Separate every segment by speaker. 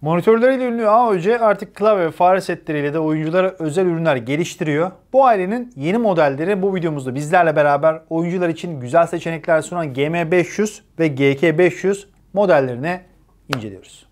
Speaker 1: Monitörleriyle ünlü AOC artık klavye ve fare setleriyle de oyunculara özel ürünler geliştiriyor. Bu ailenin yeni modelleri bu videomuzda bizlerle beraber oyuncular için güzel seçenekler sunan GM500 ve GK500 modellerini inceliyoruz.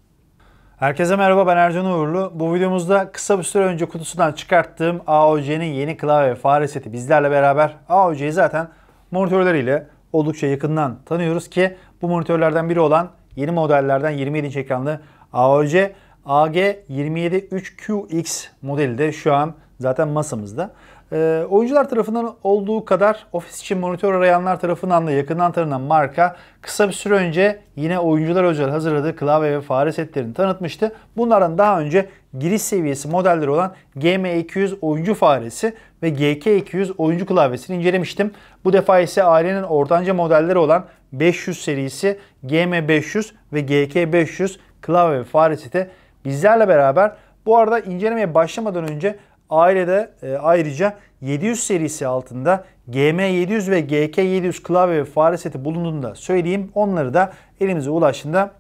Speaker 1: Herkese merhaba ben Ercan Uğurlu. Bu videomuzda kısa bir süre önce kutusundan çıkarttığım AOC'nin yeni klavye ve fare seti bizlerle beraber AOC'yi zaten monitörleriyle oldukça yakından tanıyoruz ki bu monitörlerden biri olan yeni modellerden 27 inç ekranlı AOC ag 273QX modeli de şu an zaten masamızda. E, oyuncular tarafından olduğu kadar ofis için monitör arayanlar tarafından da yakından tanınan marka kısa bir süre önce yine oyuncular özel hazırladığı klavye ve fare setlerini tanıtmıştı. Bunlardan daha önce giriş seviyesi modelleri olan GM200 oyuncu faresi ve GK200 oyuncu klavyesini incelemiştim. Bu defa ise ailenin ortanca modelleri olan 500 serisi GM500 ve GK500 klavye ve fare seti bizlerle beraber. Bu arada incelemeye başlamadan önce ailede e, ayrıca 700 serisi altında GM700 ve GK700 klavye ve fare seti bulunduğunu da söyleyeyim. Onları da elimize ulaştığında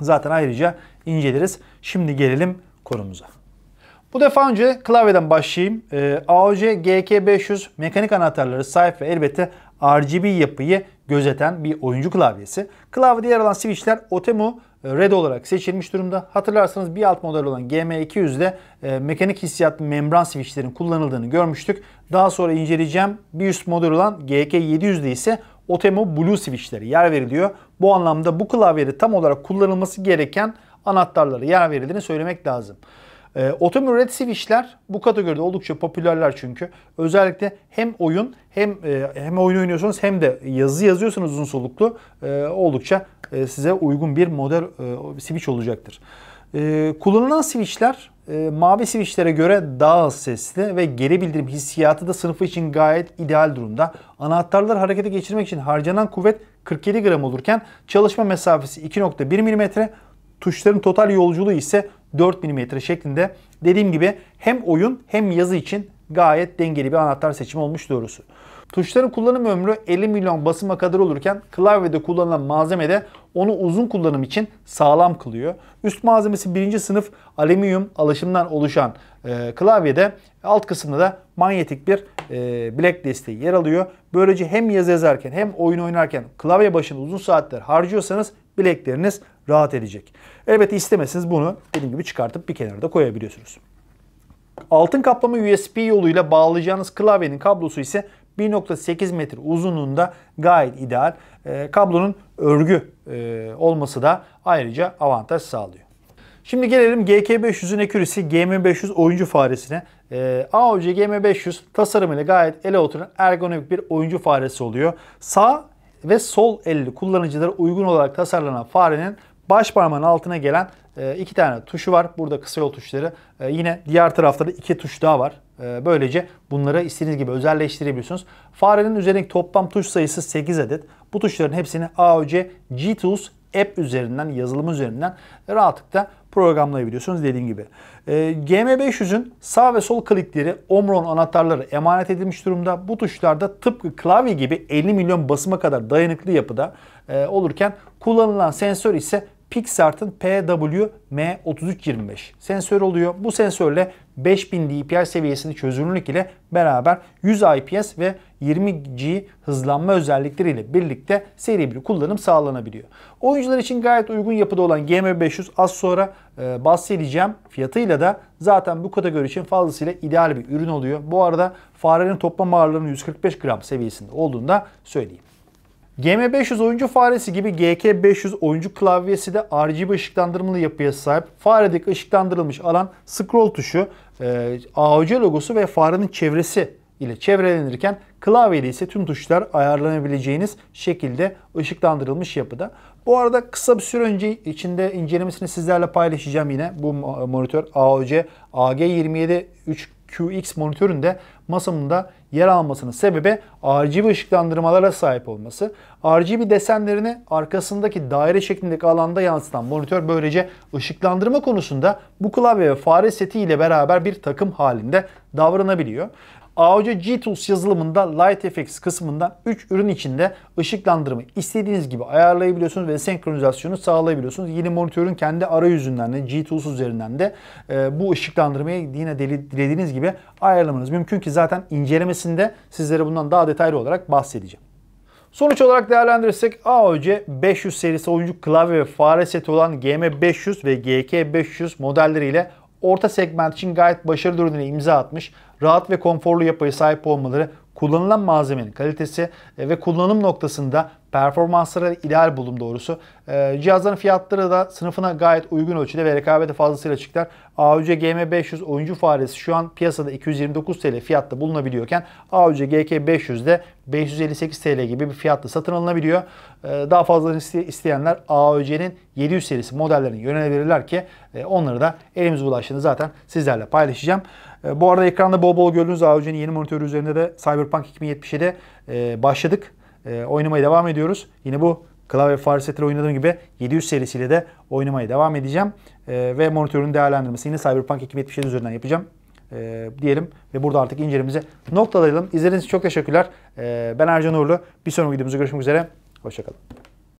Speaker 1: zaten ayrıca inceleriz. Şimdi gelelim konumuza. Bu defa önce klavyeden başlayayım. E, AOC GK500 mekanik anahtarları sahip ve elbette RGB yapıyı gözeten bir oyuncu klavyesi. Klavyede yer alan switchler Otemu e, red olarak seçilmiş durumda. Hatırlarsanız bir alt model olan GM200'de e, mekanik hissiyat membran switchlerin kullanıldığını görmüştük. Daha sonra inceleyeceğim bir üst model olan GK700'de ise Otemo Blue switchleri yer veriliyor. Bu anlamda bu klavyede tam olarak kullanılması gereken anahtarları yer verildiğini söylemek lazım. E, Otemo Red Switch'ler bu kategoride oldukça popülerler çünkü. Özellikle hem oyun hem e, hem oyun oynuyorsanız hem de yazı yazıyorsanız uzun soluklu e, oldukça e, size uygun bir model e, switch olacaktır. E, kullanılan switchler mavi switchlere göre daha az sesli ve geri bildirim hissiyatı da sınıfı için gayet ideal durumda. Anahtarları harekete geçirmek için harcanan kuvvet 47 gram olurken çalışma mesafesi 2.1 mm, tuşların total yolculuğu ise 4 mm şeklinde. Dediğim gibi hem oyun hem yazı için gayet dengeli bir anahtar seçimi olmuş doğrusu. Tuşların kullanım ömrü 50 milyon basıma kadar olurken klavyede kullanılan malzeme de onu uzun kullanım için sağlam kılıyor. Üst malzemesi birinci sınıf alüminyum alaşımdan oluşan e, klavyede alt kısımda da manyetik bir e, bilek desteği yer alıyor. Böylece hem yazı yazarken hem oyun oynarken klavye başında uzun saatler harcıyorsanız bilekleriniz rahat edecek. Elbette istemeseniz bunu dediğim gibi çıkartıp bir kenarda koyabiliyorsunuz. Altın kaplama USB yoluyla bağlayacağınız klavyenin kablosu ise 1.8 metre uzunluğunda gayet ideal. E, kablonun örgü e, olması da ayrıca avantaj sağlıyor. Şimdi gelelim GK500'ün ekürisi GM500 oyuncu faresine. E, AOC GM500 tasarımıyla gayet ele oturan ergonomik bir oyuncu faresi oluyor. Sağ ve sol elli kullanıcılara uygun olarak tasarlanan farenin baş parmağın altına gelen e, iki tane tuşu var. Burada kısa yol tuşları. Ee, yine diğer tarafta da iki tuş daha var. Ee, böylece bunları istediğiniz gibi özelleştirebiliyorsunuz. Farenin üzerindeki toplam tuş sayısı 8 adet. Bu tuşların hepsini AOC G-Tools app üzerinden, yazılım üzerinden rahatlıkla programlayabiliyorsunuz dediğim gibi. GM500'ün sağ ve sol klikleri Omron anahtarları emanet edilmiş durumda. Bu tuşlarda tıpkı klavye gibi 50 milyon basıma kadar dayanıklı yapıda e, olurken kullanılan sensör ise Pixart'ın PWM3325 sensör oluyor. Bu sensörle 5000 DPI seviyesinde çözünürlük ile beraber 100 IPS ve 20G hızlanma özellikleriyle birlikte seri bir kullanım sağlanabiliyor. Oyuncular için gayet uygun yapıda olan GM500 az sonra e, bahsedeceğim. Fiyatıyla da zaten bu kategori için fazlasıyla ideal bir ürün oluyor. Bu arada farenin toplam ağırlığının 145 gram seviyesinde olduğunu da söyleyeyim. GM500 oyuncu faresi gibi GK500 oyuncu klavyesi de RGB ışıklandırmalı yapıya sahip. Faredeki ışıklandırılmış alan scroll tuşu, e, AOC logosu ve farenin çevresi ile çevrelenirken klavyede ise tüm tuşlar ayarlanabileceğiniz şekilde ışıklandırılmış yapıda. Bu arada kısa bir süre önce içinde incelemesini sizlerle paylaşacağım yine bu monitör AOC AG27 3QX monitöründe masamında yer almasının sebebi RGB ışıklandırmalara sahip olması. RGB desenlerini arkasındaki daire şeklindeki alanda yansıtan monitör böylece ışıklandırma konusunda bu klavye ve fare seti ile beraber bir takım halinde davranabiliyor. AOC G-Tools yazılımında LightFX kısmında 3 ürün içinde ışıklandırmayı istediğiniz gibi ayarlayabiliyorsunuz ve senkronizasyonu sağlayabiliyorsunuz. yeni monitörün kendi arayüzünden de G-Tools üzerinden de e, bu ışıklandırmayı yine dilediğiniz gibi ayarlamanız mümkün ki zaten incelemesinde sizlere bundan daha detaylı olarak bahsedeceğim. Sonuç olarak değerlendirirsek AOC 500 serisi oyuncu klavye ve fare seti olan GM500 ve GK500 modelleriyle orta segment için gayet başarılı ürüne imza atmış, rahat ve konforlu yapıya sahip olmaları kullanılan malzemenin kalitesi e, ve kullanım noktasında performanslara ideal bulum doğrusu. E, cihazların fiyatları da sınıfına gayet uygun ölçüde ve rekabete fazlasıyla çıktılar. AUC GM500 oyuncu faresi şu an piyasada 229 TL fiyatta bulunabiliyorken AUC gk 500 de 558 TL gibi bir fiyatta satın alınabiliyor. E, daha fazla isteyenler AUC'nin 700 serisi modellerine yönelebilirler ki onları da elimize bulaştığında zaten sizlerle paylaşacağım. Ee, bu arada ekranda bol bol gördüğünüz AVC'nin yeni monitörü üzerinde de Cyberpunk 2077'de başladık. E, oynamaya devam ediyoruz. Yine bu klavye faresiyle oynadığım gibi 700 serisiyle de oynamaya devam edeceğim. E, ve monitörün değerlendirmesini yine Cyberpunk 2077 üzerinden yapacağım e, diyelim ve burada artık incelimizi noktalayalım. İzlediğiniz için çok teşekkürler. ben Ercan Uğurlu. Bir sonraki videomuzda görüşmek üzere. Hoşçakalın.